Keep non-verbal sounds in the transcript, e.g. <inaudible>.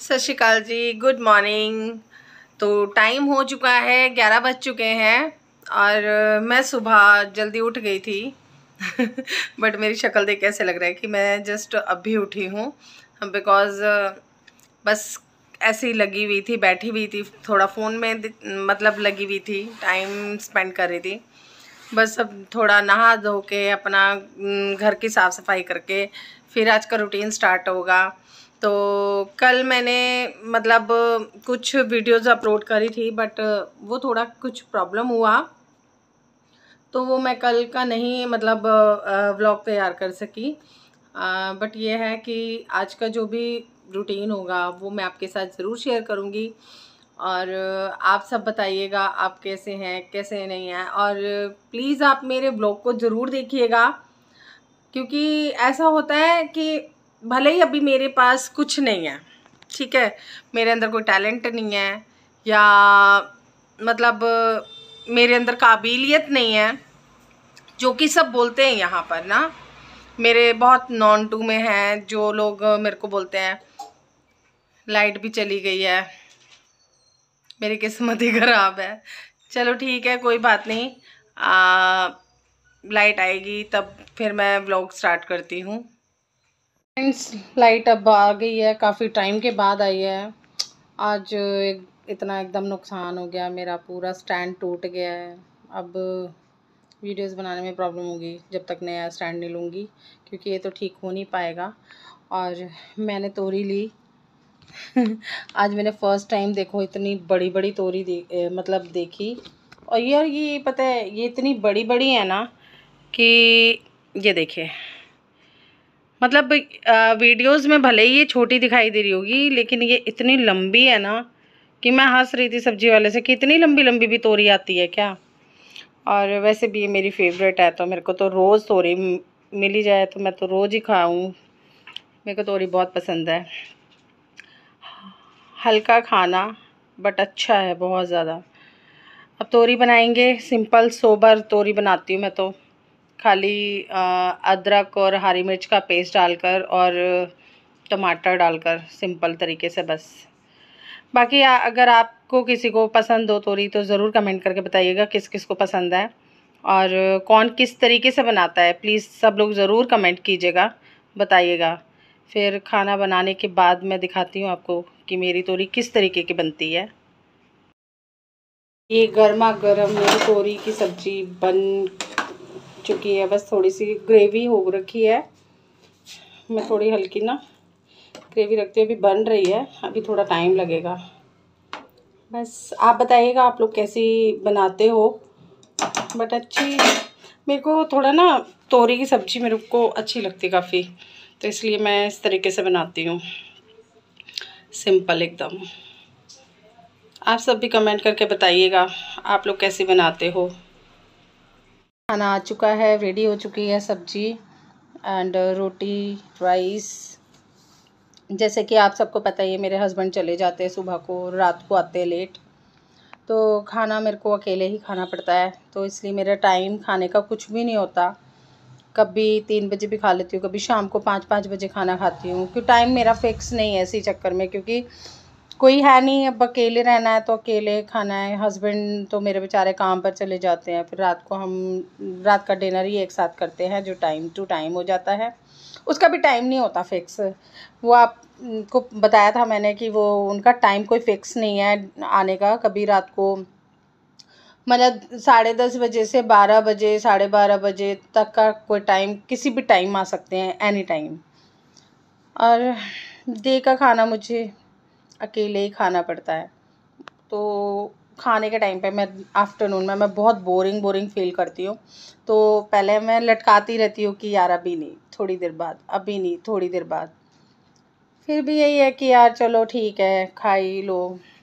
सत श्रीकाल जी गुड मॉर्निंग तो टाइम हो चुका है ग्यारह बज चुके हैं और मैं सुबह जल्दी उठ गई थी बट <laughs> मेरी शक्ल देख ऐसे लग रहा है कि मैं जस्ट अभी उठी हूँ बिकॉज़ बस ऐसी लगी हुई थी बैठी हुई थी थोड़ा फ़ोन में मतलब लगी हुई थी टाइम स्पेंड कर रही थी बस अब थोड़ा नहा धो के अपना घर की साफ़ सफाई करके फिर आज का रूटीन स्टार्ट होगा तो कल मैंने मतलब कुछ वीडियोस अपलोड करी थी बट वो थोड़ा कुछ प्रॉब्लम हुआ तो वो मैं कल का नहीं मतलब व्लॉग तैयार कर सकी बट ये है कि आज का जो भी रूटीन होगा वो मैं आपके साथ ज़रूर शेयर करूँगी और आप सब बताइएगा आप कैसे हैं कैसे नहीं हैं और प्लीज़ आप मेरे ब्लॉग को ज़रूर देखिएगा क्योंकि ऐसा होता है कि भले ही अभी मेरे पास कुछ नहीं है ठीक है मेरे अंदर कोई टैलेंट नहीं है या मतलब मेरे अंदर काबिलियत नहीं है जो कि सब बोलते हैं यहाँ पर ना मेरे बहुत नॉन टू में हैं जो लोग मेरे को बोलते हैं लाइट भी चली गई है मेरी किस्मत ही ख़राब है चलो ठीक है कोई बात नहीं आ, लाइट आएगी तब फिर मैं ब्लॉग स्टार्ट करती हूँ फ्रेंड्स लाइट अब आ गई है काफ़ी टाइम के बाद आई है आज एक इतना एकदम नुकसान हो गया मेरा पूरा स्टैंड टूट गया है अब वीडियोस बनाने में प्रॉब्लम होगी जब तक नया स्टैंड नहीं लूँगी क्योंकि ये तो ठीक हो नहीं पाएगा और मैंने तोरी ली <laughs> आज मैंने फ़र्स्ट टाइम देखो इतनी बड़ी बड़ी तोरी दे, मतलब देखी और यार ये पता है ये इतनी बड़ी बड़ी है ना कि ये देखे मतलब वीडियोस में भले ही ये छोटी दिखाई दे रही होगी लेकिन ये इतनी लंबी है ना कि मैं हंस रही थी सब्जी वाले से कि इतनी लंबी लंबी भी तोरी आती है क्या और वैसे भी ये मेरी फेवरेट है तो मेरे को तो रोज़ तोरी मिली जाए तो मैं तो रोज़ ही खाऊँ मेरे को तोरी बहुत पसंद है हल्का खाना बट अच्छा है बहुत ज़्यादा अब तोरी बनाएंगे सिंपल सोबर तोरी बनाती हूँ मैं तो खाली अदरक और हरी मिर्च का पेस्ट डालकर और टमाटर डालकर सिंपल तरीके से बस बाकी अगर आपको किसी को पसंद हो तोरी तो ज़रूर कमेंट करके बताइएगा किस किस को पसंद है और कौन किस तरीके से बनाता है प्लीज़ सब लोग ज़रूर कमेंट कीजिएगा बताइएगा फिर खाना बनाने के बाद मैं दिखाती हूँ आपको कि मेरी तोरी किस तरीके की बनती है ये गर्मा गर्म मेरी तोरी की सब्ज़ी बन चुकी है बस थोड़ी सी ग्रेवी हो रखी है मैं थोड़ी हल्की ना ग्रेवी रखती हूँ अभी बन रही है अभी थोड़ा टाइम लगेगा बस आप बताइएगा आप लोग कैसी बनाते हो बट अच्छी मेरे को थोड़ा ना तोरी की सब्ज़ी मेरे को अच्छी लगती काफ़ी तो इसलिए मैं इस तरीके से बनाती हूँ सिंपल एकदम आप सब भी कमेंट करके बताइएगा आप लोग कैसे बनाते हो खाना आ चुका है रेडी हो चुकी है सब्जी एंड रोटी राइस जैसे कि आप सबको पता ही है मेरे हस्बैंड चले जाते हैं सुबह को रात को आते हैं लेट तो खाना मेरे को अकेले ही खाना पड़ता है तो इसलिए मेरा टाइम खाने का कुछ भी नहीं होता कभी तीन बजे भी खा लेती हूँ कभी शाम को पाँच पाँच बजे खाना खाती हूँ क्योंकि टाइम मेरा फिक्स नहीं है इसी चक्कर में क्योंकि कोई है नहीं अब अकेले रहना है तो अकेले खाना है हस्बैंड तो मेरे बेचारे काम पर चले जाते हैं फिर रात को हम रात का डिनर ही एक साथ करते हैं जो टाइम टू टाइम हो जाता है उसका भी टाइम नहीं होता फिक्स वो आपको बताया था मैंने कि वो उनका टाइम कोई फ़िक्स नहीं है आने का कभी रात को मतलब साढ़े दस बजे से बारह बजे साढ़े बारह बजे तक का कोई टाइम किसी भी टाइम आ सकते हैं एनी टाइम और डे का खाना मुझे अकेले ही खाना पड़ता है तो खाने के टाइम पे मैं आफ्टरनून में मैं बहुत बोरिंग बोरिंग फील करती हूँ तो पहले मैं लटकाती रहती हूँ कि यार अभी नहीं थोड़ी देर बाद अभी नहीं थोड़ी देर बाद फिर भी यही है कि यार चलो ठीक है खा ही लो